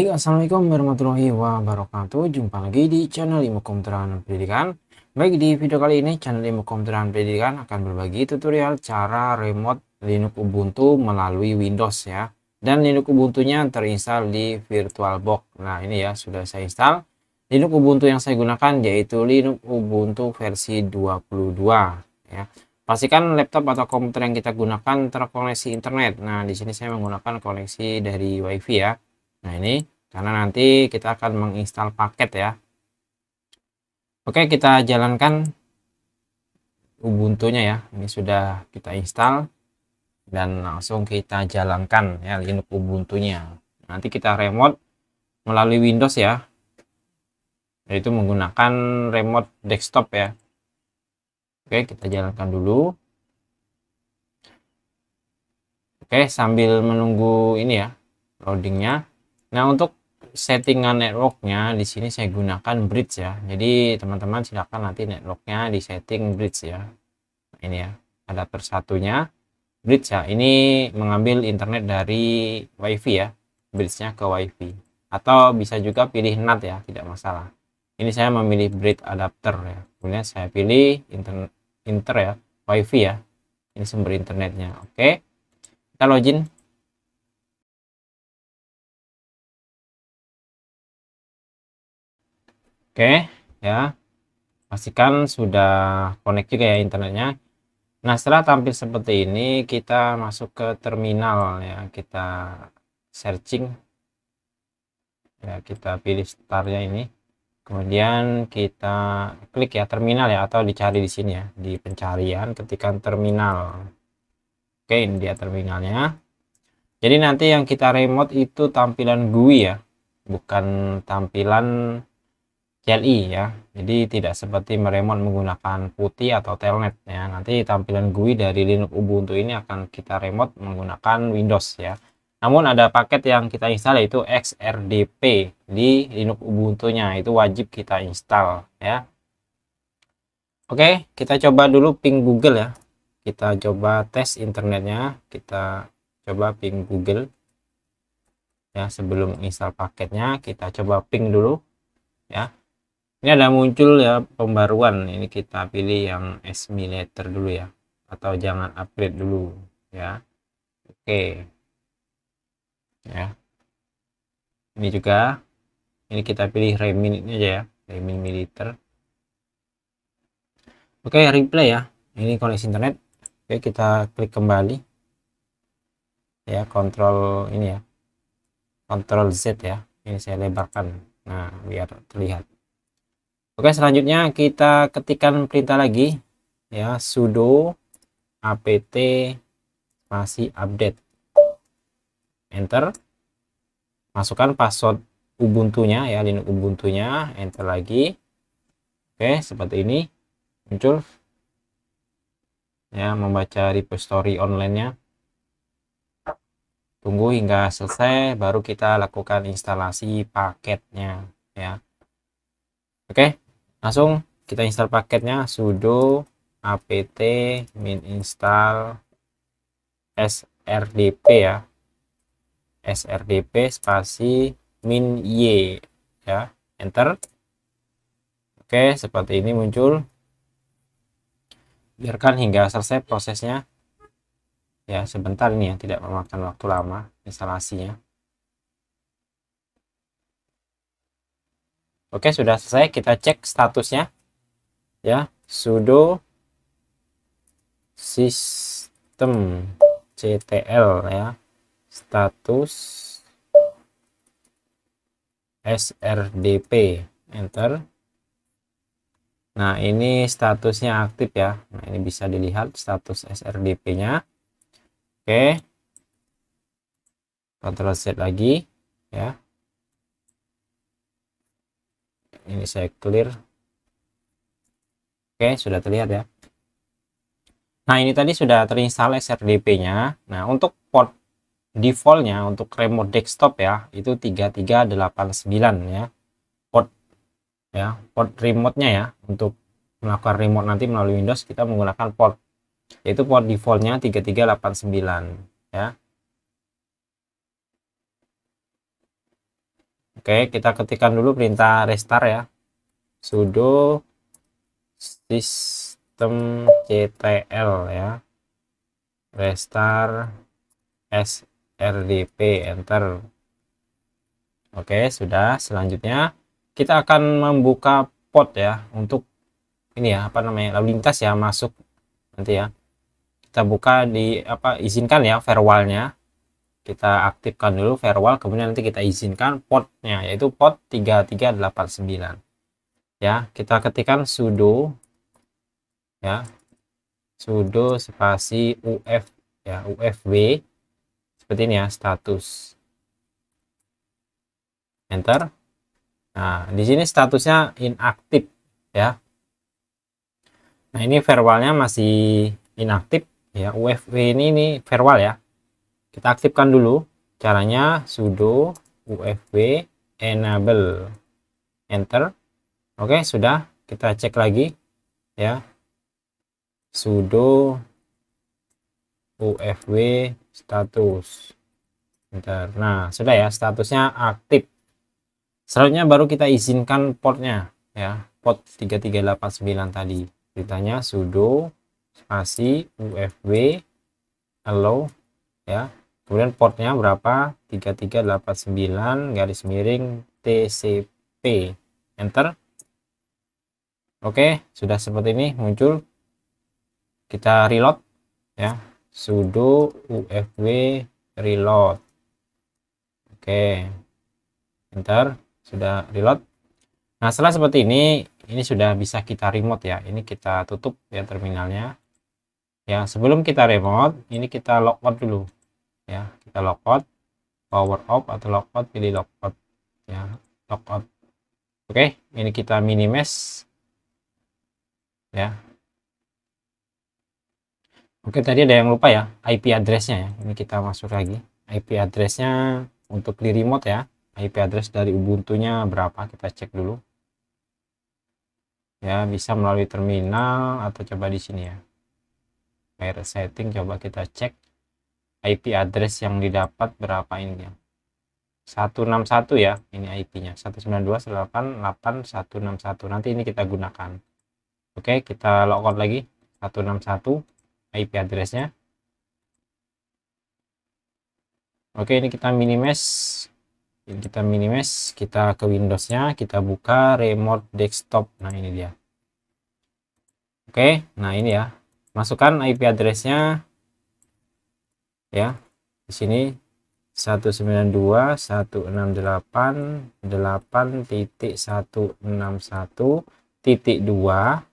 Baik, Assalamualaikum warahmatullahi wabarakatuh. Jumpa lagi di channel Ilmu Komputeran Pendidikan. Baik, di video kali ini channel Ilmu Komputeran Pendidikan akan berbagi tutorial cara remote Linux Ubuntu melalui Windows ya. Dan Linux Ubuntu-nya terinstal di VirtualBox. Nah, ini ya sudah saya install. Linux Ubuntu yang saya gunakan yaitu Linux Ubuntu versi 22 ya. Pastikan laptop atau komputer yang kita gunakan terkoneksi internet. Nah, di sini saya menggunakan koneksi dari WiFi ya. Nah ini karena nanti kita akan menginstal paket ya. Oke kita jalankan Ubuntu-nya ya. Ini sudah kita install dan langsung kita jalankan ya Linux Ubuntu-nya. Nanti kita remote melalui Windows ya. Yaitu menggunakan remote desktop ya. Oke, kita jalankan dulu. Oke, sambil menunggu ini ya loadingnya. Nah, untuk settingan networknya di sini saya gunakan bridge ya. Jadi teman-teman silakan nanti networknya di setting bridge ya. Nah, ini ya ada satunya bridge ya. Ini mengambil internet dari WiFi ya. Bridge-nya ke WiFi atau bisa juga pilih NAT ya, tidak masalah. Ini saya memilih bridge adapter ya. Kemudian saya pilih inter, inter ya, WiFi ya. Ini sumber internetnya. Oke. Kita login. Oke, ya. Pastikan sudah connect juga ya internetnya. Nah, setelah tampil seperti ini, kita masuk ke terminal ya. Kita searching. Ya, kita pilih startnya ini. Kemudian kita klik ya terminal ya atau dicari di sini ya, di pencarian ketikan terminal. Oke, ini dia terminalnya. Jadi nanti yang kita remote itu tampilan GUI ya, bukan tampilan CLI ya jadi tidak seperti meremon menggunakan putih atau telnet ya nanti tampilan GUI dari Linux Ubuntu ini akan kita remote menggunakan Windows ya namun ada paket yang kita install yaitu XRDP di Linux Ubuntu-nya itu wajib kita install ya Oke kita coba dulu ping Google ya kita coba tes internetnya kita coba ping Google ya sebelum install paketnya kita coba ping dulu ya ini ada muncul ya pembaruan ini kita pilih yang SMI dulu ya atau jangan upgrade dulu ya oke okay. ya ini juga ini kita pilih remin ini aja ya remin militer oke okay, replay ya ini koneksi internet oke okay, kita klik kembali ya kontrol ini ya kontrol Z ya ini saya lebarkan nah biar terlihat Oke, selanjutnya kita ketikkan perintah lagi ya sudo apt masih update. Enter. Masukkan password Ubuntu-nya ya, Linux Ubuntu-nya, enter lagi. Oke, seperti ini muncul. Ya, membaca repository online-nya. Tunggu hingga selesai baru kita lakukan instalasi paketnya ya. Oke, langsung kita install paketnya sudo apt min install srdp ya srdp spasi min y ya enter oke seperti ini muncul biarkan hingga selesai prosesnya ya sebentar ini yang tidak memakan waktu lama instalasinya Oke, sudah selesai. Kita cek statusnya. Ya, sudo sistem CTL ya. Status SRDP. Enter. Nah, ini statusnya aktif ya. Nah, ini bisa dilihat status SRDP-nya. Oke. kontrol set lagi ya ini saya clear oke sudah terlihat ya nah ini tadi sudah terinstall SRDP nya nah untuk port defaultnya untuk remote desktop ya itu 3389 ya port ya port remote nya ya untuk melakukan remote nanti melalui Windows kita menggunakan port yaitu port defaultnya 3389 ya Oke, kita ketikkan dulu perintah restart ya. sudo systemctl ya. restart srdp enter. Oke, sudah. Selanjutnya kita akan membuka port ya untuk ini ya, apa namanya? lalu lintas ya masuk nanti ya. Kita buka di apa izinkan ya firewallnya kita aktifkan dulu firewall kemudian nanti kita izinkan portnya yaitu port 3389 ya kita ketikkan sudo ya sudo spasi uf ya ufw seperti ini ya status enter nah di sini statusnya inaktif ya nah ini firewallnya masih inaktif ya UFW ini ini firewall ya kita aktifkan dulu caranya sudo ufb enable enter oke sudah kita cek lagi ya sudo ufw status enter, nah sudah ya statusnya aktif selanjutnya baru kita izinkan portnya ya port 3389 tadi ceritanya sudo spasi ufw allow ya kemudian portnya berapa 3389 garis miring TCP enter oke sudah seperti ini muncul kita reload ya sudo ufw reload oke enter sudah reload nah setelah seperti ini ini sudah bisa kita remote ya ini kita tutup ya terminalnya ya sebelum kita remote ini kita logout dulu ya kita logout power off atau logout pilih logout ya logout oke ini kita minimize ya oke tadi ada yang lupa ya IP addressnya ya ini kita masuk lagi IP addressnya untuk di remote ya IP address dari Ubuntu nya berapa kita cek dulu ya bisa melalui terminal atau coba di sini ya air setting coba kita cek IP address yang didapat berapa ini ya 161 ya ini IP-nya 192.188.161 nanti ini kita gunakan oke kita logout lagi 161 IP address-nya. oke ini kita minimize ini kita minimize kita ke Windows-nya, kita buka remote desktop nah ini dia oke nah ini ya masukkan IP address-nya ya di sini 192 168 titik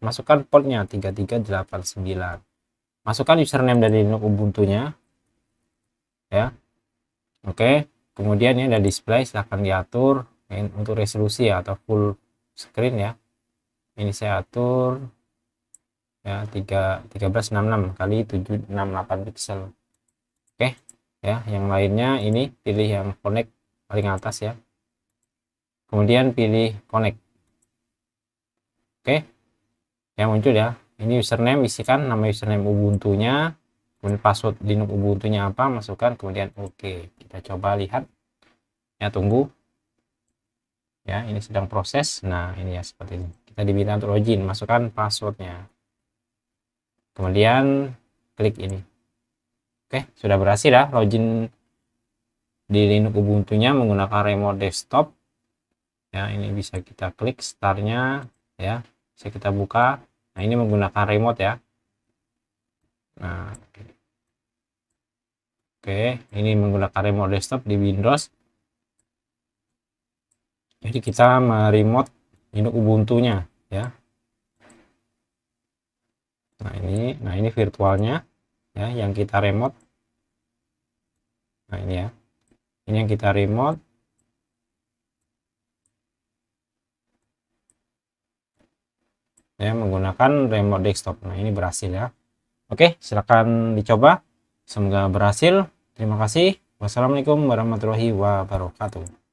masukkan portnya 3389 masukkan username dari Linux Ubuntu nya ya oke okay. kemudian ini ada display silahkan diatur untuk resolusi ya, atau full screen ya ini saya atur ya 3 1366 kali 768 pixel ya yang lainnya ini pilih yang connect paling atas ya kemudian pilih connect oke yang muncul ya ini username isikan nama username Ubuntu-nya kemudian password Linux Ubuntu-nya apa masukkan kemudian oke okay. kita coba lihat ya tunggu ya ini sedang proses nah ini ya seperti ini kita diminta untuk login masukkan passwordnya kemudian klik ini Oke, sudah berhasil ya login di Linux Ubuntu-nya menggunakan remote desktop. Ya, ini bisa kita klik startnya ya. Bisa kita buka. Nah, ini menggunakan remote ya. Nah, Oke, ini menggunakan remote desktop di Windows. Jadi kita meremote Linux Ubuntu-nya ya. Nah, ini nah ini virtualnya ya yang kita remote nah ini ya ini yang kita remote ya menggunakan remote desktop nah ini berhasil ya oke silahkan dicoba semoga berhasil terima kasih wassalamualaikum warahmatullahi wabarakatuh